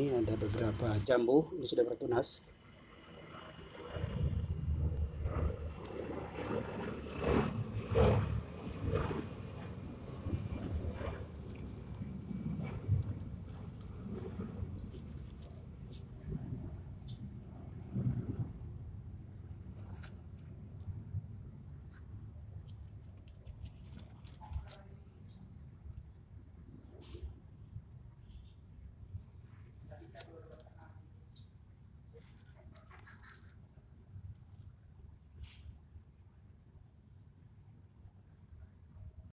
Ini ada beberapa jambu, yang sudah bertunas.